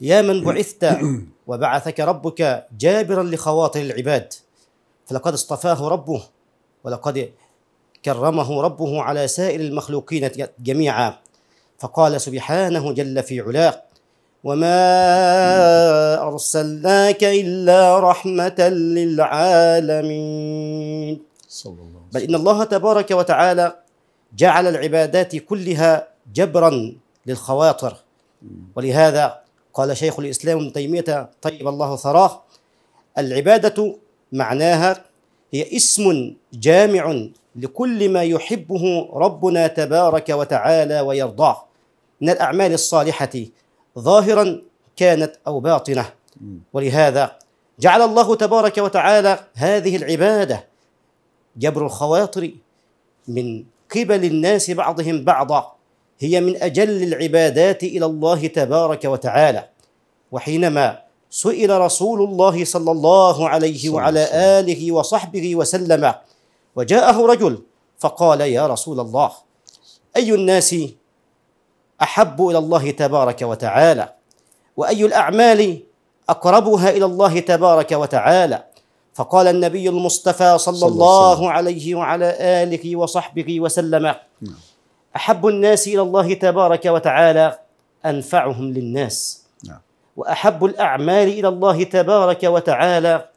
يا من بعثت وبعثك ربك جابرا لخواطر العباد فلقد اصطفاه ربه ولقد كرمه ربه على سائر المخلوقين جميعا فقال سبحانه جل في علاه وما أرسلناك إلا رحمة للعالمين صلى الله عليه وسلم. بل إن الله تبارك وتعالى جعل العبادات كلها جبرا للخواطر ولهذا قال شيخ الإسلام ابن تيمية طيب الله ثراه العبادة معناها هي اسم جامع لكل ما يحبه ربنا تبارك وتعالى ويرضاه من الأعمال الصالحة ظاهرا كانت أو باطنة ولهذا جعل الله تبارك وتعالى هذه العبادة جبر الخواطر من قبل الناس بعضهم بعضا هي من اجل العبادات الى الله تبارك وتعالى وحينما سئل رسول الله صلى الله عليه وعلى اله وصحبه وسلم وجاءه رجل فقال يا رسول الله اي الناس احب الى الله تبارك وتعالى واي الاعمال اقربها الى الله تبارك وتعالى فقال النبي المصطفى صلى, صلى الله عليه وعلى اله وصحبه وسلم نعم. احب الناس الى الله تبارك وتعالى انفعهم للناس نعم. واحب الاعمال الى الله تبارك وتعالى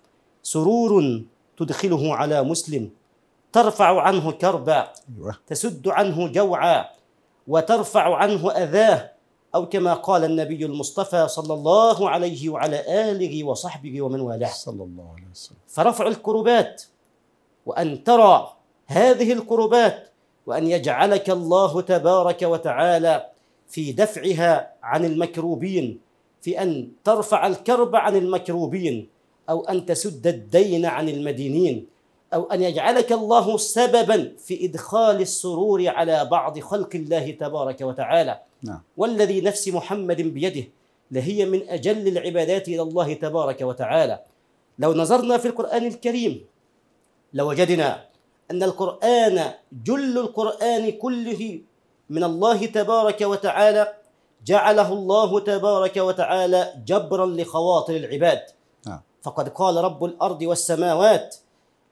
سرور تدخله على مسلم ترفع عنه كربا أيوة. تسد عنه جوعا وترفع عنه اذاه او كما قال النبي المصطفى صلى الله عليه وعلى اله وصحبه ومن والاه صلى الله عليه وسلم فرفع الكربات وان ترى هذه الكربات وان يجعلك الله تبارك وتعالى في دفعها عن المكروبين في ان ترفع الكرب عن المكروبين او ان تسد الدين عن المدينين او ان يجعلك الله سببا في ادخال السرور على بعض خلق الله تبارك وتعالى نعم. والذي نفس محمد بيده لهي من اجل العبادات الى الله تبارك وتعالى لو نظرنا في القران الكريم لوجدنا أن القرآن جل القرآن كله من الله تبارك وتعالى جعله الله تبارك وتعالى جبرا لخواطر العباد نعم. فقد قال رب الأرض والسماوات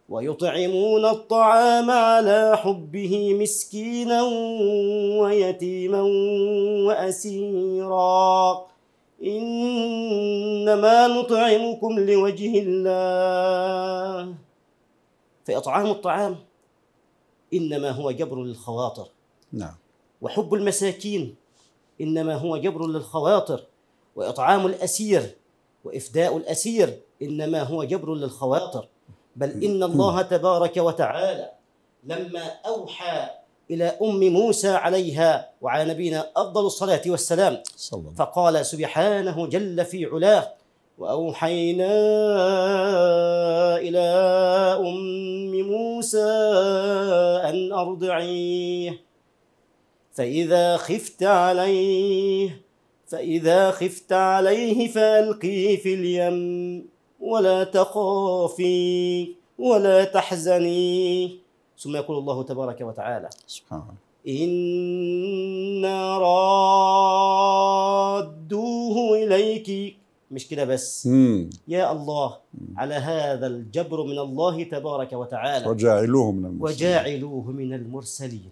ويطعمون الطعام على حبه مسكينا ويتيما وأسيرا إنما نطعمكم لوجه الله فإطعام الطعام إنما هو جبر للخواطر نعم وحب المساكين إنما هو جبر للخواطر وإطعام الأسير وإفداء الأسير إنما هو جبر للخواطر بل إن الله تبارك وتعالى لما أوحى إلى أم موسى عليها وعلى نبينا أفضل الصلاة والسلام فقال سبحانه جل في علاه وأوحينا إلى أم موسى أن أرضعيه فإذا خفت عليه فإذا خفت عليه فألقيه في اليم ولا تخافي ولا تحزني ثم يقول الله تبارك وتعالى سبحان الله إنا رادوه إليك مش كده بس مم. يا الله مم. على هذا الجبر من الله تبارك وتعالى وجاعلوه من المرسلين وجاعلوه من المرسلين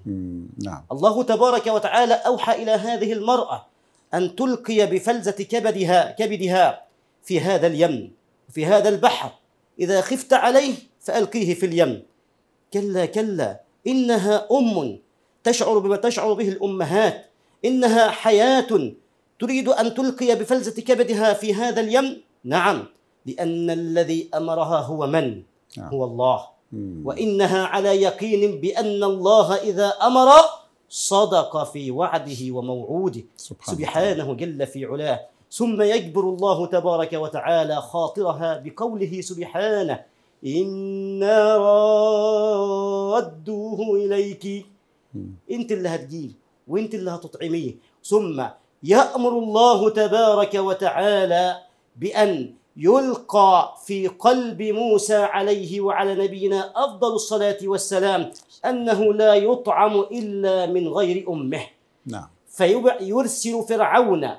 نعم الله تبارك وتعالى أوحى إلى هذه المرأة أن تلقي بفلزة كبدها كبدها في هذا اليم في هذا البحر إذا خفت عليه فألقيه في اليم كلا كلا إنها أم تشعر بما تشعر به الأمهات إنها حياة تريد أن تلقي بفلزة كبدها في هذا اليم نعم لأن الذي أمرها هو من نعم. هو الله مم. وإنها على يقين بأن الله إذا أمر صدق في وعده وموعوده سبحانه, سبحانه جل في علاه ثم يجبر الله تبارك وتعالى خاطرها بقوله سبحانه إنا ردوه إليك أنت اللي هتجيب وأنت اللي هتطعميه ثم يأمر الله تبارك وتعالى بأن يلقى في قلب موسى عليه وعلى نبينا أفضل الصلاة والسلام أنه لا يطعم إلا من غير أمه نعم فيرسل فرعون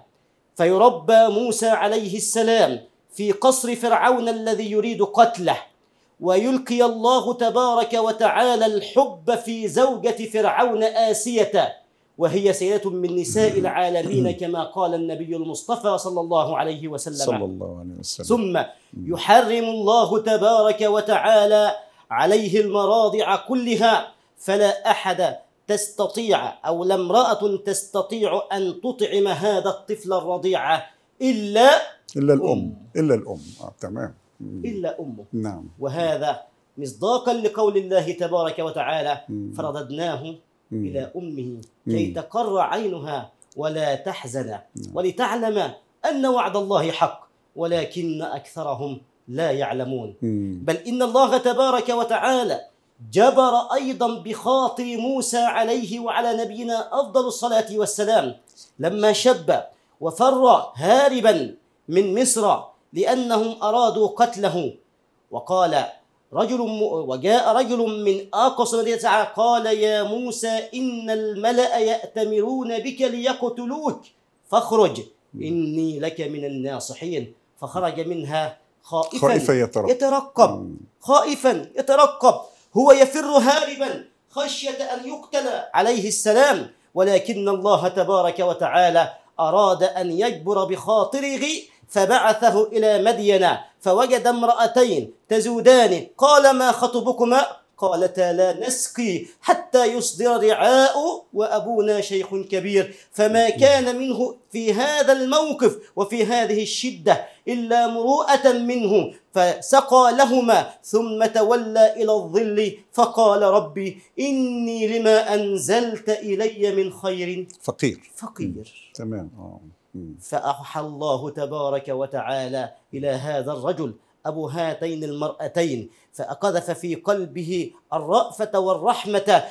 فيربى موسى عليه السلام في قصر فرعون الذي يريد قتله ويلقي الله تبارك وتعالى الحب في زوجة فرعون آسية وهي سيدة من نساء العالمين كما قال النبي المصطفى صلى الله عليه وسلم صلى الله عليه وسلم ثم يحرم الله تبارك وتعالى عليه المراضع كلها فلا أحد تستطيع أو لا امرأة تستطيع أن تطعم هذا الطفل الرضيع إلا إلا الأم إلا الأم آه تمام إلا أمه نعم وهذا مصداقا لقول الله تبارك وتعالى فرددناه إلى أمه كي تقر عينها ولا تحزن ولتعلم أن وعد الله حق ولكن أكثرهم لا يعلمون بل إن الله تبارك وتعالى جبر أيضا بخاطر موسى عليه وعلى نبينا أفضل الصلاة والسلام لما شب وفر هاربا من مصر لأنهم أرادوا قتله وقال رجل وجاء رجل من أقصى المدينه قال يا موسى إن الملأ يأتمرون بك ليقتلوك فاخرج إني لك من الناصحين فخرج منها خائفا خائفا يترقب, يترقب خائفا يترقب هو يفر هاربا خشية أن يقتل عليه السلام ولكن الله تبارك وتعالى أراد أن يجبر بخاطره فبعثه إلى مدين فوجد امرأتين تزودان قال ما خطبكما قالتا لا نسقي حتى يصدر رعاء وأبونا شيخ كبير فما كان منه في هذا الموقف وفي هذه الشدة إلا مروءة منه فسقى لهما ثم تولى إلى الظل فقال ربي إني لما أنزلت إلي من خير فقير فقير تمام آه. فأوحى الله تبارك وتعالى إلى هذا الرجل أبو هاتين المرأتين فأقذف في قلبه الرأفة والرحمة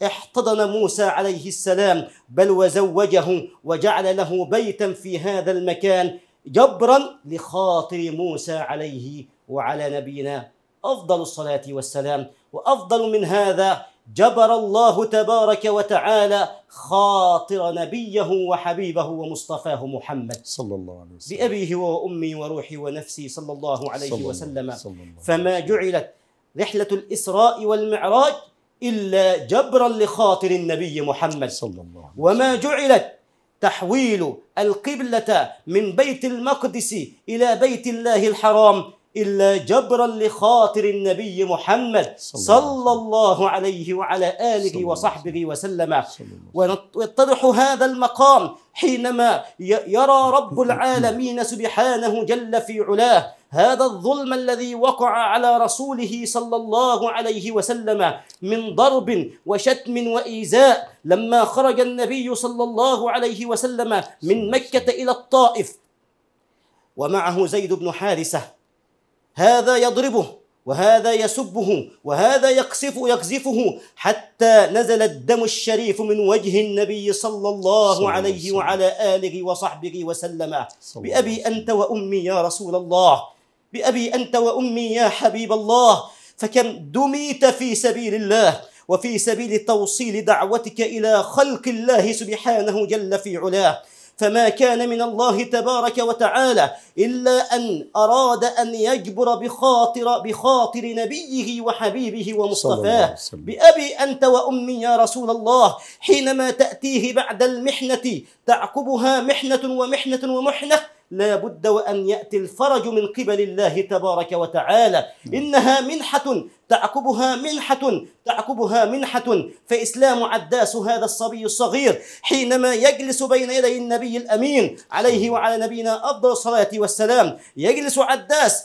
فاحتضن موسى عليه السلام بل وزوجه وجعل له بيتا في هذا المكان جبرا لخاطر موسى عليه وعلى نبينا أفضل الصلاة والسلام وأفضل من هذا جبر الله تبارك وتعالى خاطر نبيه وحبيبه ومصطفاه محمد صلى الله عليه وسلم بأبيه وأمي وروحي ونفسي صلى الله عليه صلى وسلم صلى الله. فما جعلت رحلة الإسراء والمعراج إلا جبرا لخاطر النبي محمد صلى الله عليه وسلم. وما جعلت تحويل القبلة من بيت المقدس إلى بيت الله الحرام إلا جبرا لخاطر النبي محمد صلى الله عليه وعلى آله وصحبه وسلم ويتضح هذا المقام حينما يرى رب العالمين سبحانه جل في علاه هذا الظلم الذي وقع على رسوله صلى الله عليه وسلم من ضرب وشتم وإيذاء لما خرج النبي صلى الله عليه وسلم من مكة إلى الطائف ومعه زيد بن حارثة هذا يضربه وهذا يسبه وهذا يقصف يقذفه حتى نزل الدم الشريف من وجه النبي صلى الله عليه وعلى آله وصحبه وسلم بأبي أنت وأمي يا رسول الله بأبي أنت وأمي يا حبيب الله فكم دميت في سبيل الله وفي سبيل توصيل دعوتك إلى خلق الله سبحانه جل في علاه فما كان من الله تبارك وتعالى إلا أن أراد أن يجبر بخاطر بخاطر نبيه وحبيبه ومصطفاه بأبي أنت وأمي يا رسول الله حينما تأتيه بعد المحنة تعقبها محنة ومحنة ومحنة لا بد وأن يأتي الفرج من قبل الله تبارك وتعالى إنها منحة تعقبها منحة تعقبها منحة فإسلام عداس هذا الصبي الصغير حينما يجلس بين يدي النبي الأمين عليه وعلى نبينا أفضل الصلاة والسلام يجلس عداس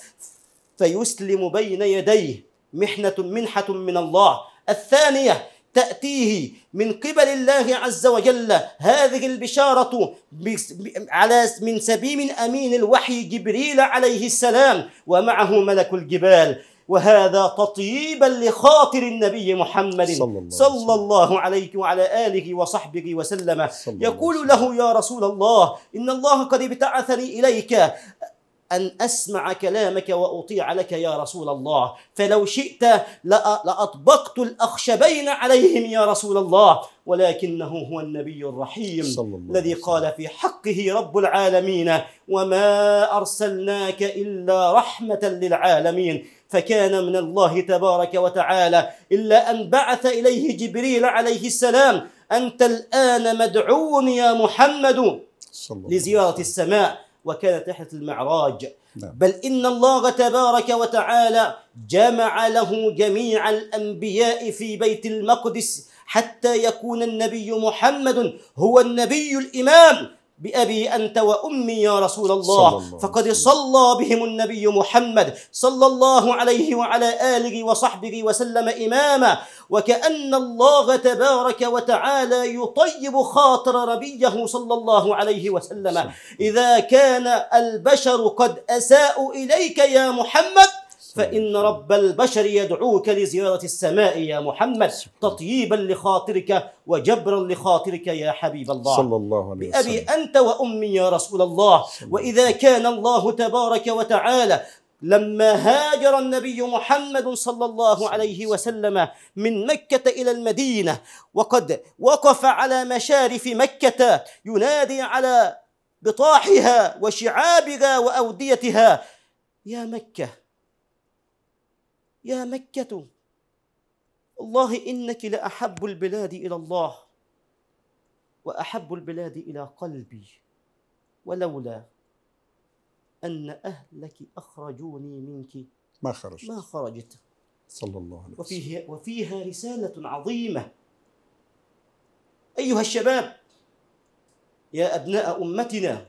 فيسلم بين يديه محنة منحة من الله الثانية تأتيه من قبل الله عز وجل هذه البشارة على من سبيل أمين الوحي جبريل عليه السلام ومعه ملك الجبال وهذا تطيبا لخاطر النبي محمد صلى الله, صلى الله عليه وعلى آله وصحبه وسلم يقول له يا رسول الله إن الله قد ابتعثني إليك أن أسمع كلامك وأطيع لك يا رسول الله فلو شئت لأطبقت الأخشبين عليهم يا رسول الله ولكنه هو النبي الرحيم الذي قال في حقه رب العالمين وما أرسلناك إلا رحمة للعالمين فكان من الله تبارك وتعالى إلا أن بعث إليه جبريل عليه السلام أنت الآن مدعو يا محمد لزيارة السماء وكان رحلة المعراج نعم. بل إن الله تبارك وتعالى جمع له جميع الأنبياء في بيت المقدس حتى يكون النبي محمد هو النبي الإمام بأبي أنت وأمي يا رسول الله, صلى الله فقد صلى بهم النبي محمد صلى الله عليه وعلى آله وصحبه وسلم إماما وكأن الله تبارك وتعالى يطيب خاطر ربيه صلى الله عليه وسلم إذا كان البشر قد أساءوا إليك يا محمد فإن رب البشر يدعوك لزيارة السماء يا محمد تطييبا لخاطرك وجبرا لخاطرك يا حبيب الله صلى الله عليه وسلم بأبي أنت وأمي يا رسول الله وإذا كان الله تبارك وتعالى لما هاجر النبي محمد صلى الله عليه وسلم من مكة إلى المدينة وقد وقف على مشارف مكة ينادي على بطاحها وشعابها وأوديتها يا مكة يا مكة والله إنك لأحب البلاد إلى الله وأحب البلاد إلى قلبي ولولا أن أهلك أخرجوني منك ما خرجت ما خرجت صلى الله عليه وسلم وفيه وفيها رسالة عظيمة أيها الشباب يا أبناء أمتنا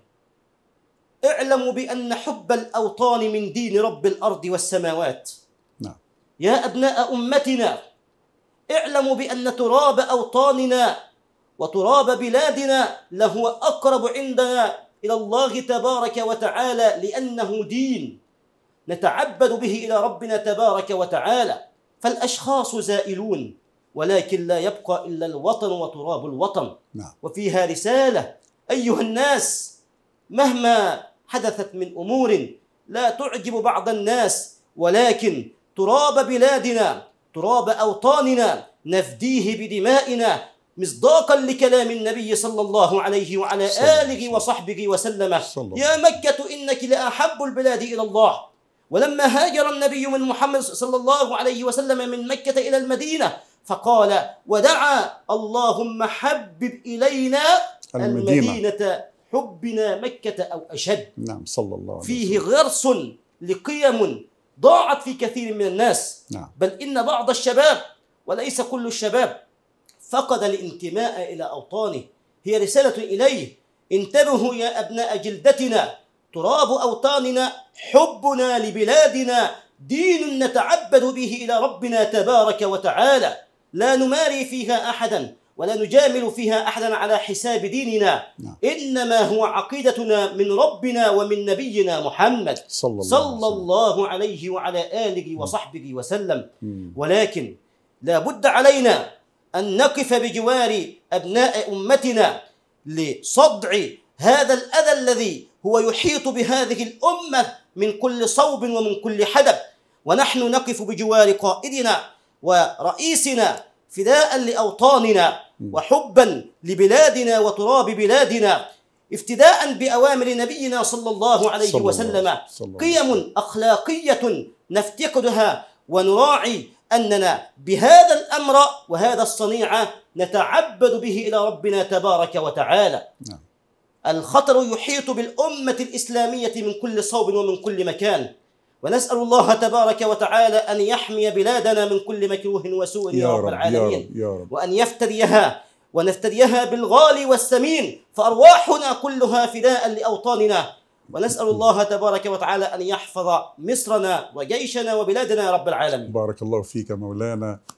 اعلموا بأن حب الأوطان من دين رب الأرض والسماوات يا أبناء أمتنا اعلموا بأن تراب أوطاننا وتراب بلادنا لهو أقرب عندنا إلى الله تبارك وتعالى لأنه دين نتعبد به إلى ربنا تبارك وتعالى فالأشخاص زائلون ولكن لا يبقى إلا الوطن وتراب الوطن نعم. وفيها رسالة أيها الناس مهما حدثت من أمور لا تعجب بعض الناس ولكن تراب بلادنا تراب أوطاننا نفديه بدمائنا مصداقا لكلام النبي صلى الله عليه وعلى آله وصحبه وسلم يا مكة إنك لأحب البلاد إلى الله ولما هاجر النبي من محمد صلى الله عليه وسلم من مكة إلى المدينة فقال ودعا اللهم حبب إلينا المدينة, المدينة حبنا مكة أو أشد نعم صلى الله عليه وسلم فيه غرس لقيم ضاعت في كثير من الناس نعم. بل إن بعض الشباب وليس كل الشباب فقد الانتماء إلى أوطانه هي رسالة إليه انتبهوا يا أبناء جلدتنا تراب أوطاننا حبنا لبلادنا دين نتعبد به إلى ربنا تبارك وتعالى لا نماري فيها أحدا ولا نجامل فيها أحدا على حساب ديننا نعم. إنما هو عقيدتنا من ربنا ومن نبينا محمد صلى الله, صلى الله عليه وعلى آله نعم. وصحبه وسلم ولكن لا بد علينا أن نقف بجوار أبناء أمتنا لصدع هذا الأذى الذي هو يحيط بهذه الأمة من كل صوب ومن كل حدب ونحن نقف بجوار قائدنا ورئيسنا فداء لأوطاننا وحبا لبلادنا وتراب بلادنا افتداء باوامر نبينا صلى الله عليه صلى وسلم صلى قيم اخلاقيه نفتقدها ونراعي اننا بهذا الامر وهذا الصنيع نتعبد به الى ربنا تبارك وتعالى نعم. الخطر يحيط بالامه الاسلاميه من كل صوب ومن كل مكان ونسأل الله تبارك وتعالى أن يحمي بلادنا من كل مكروه وسوء يا, يا رب العالمين يا رب يا رب وأن يفتديها ونفتديها بالغالي والسمين فأرواحنا كلها فداء لأوطاننا ونسأل الله تبارك وتعالى أن يحفظ مصرنا وجيشنا وبلادنا يا رب العالمين بارك الله فيك مولانا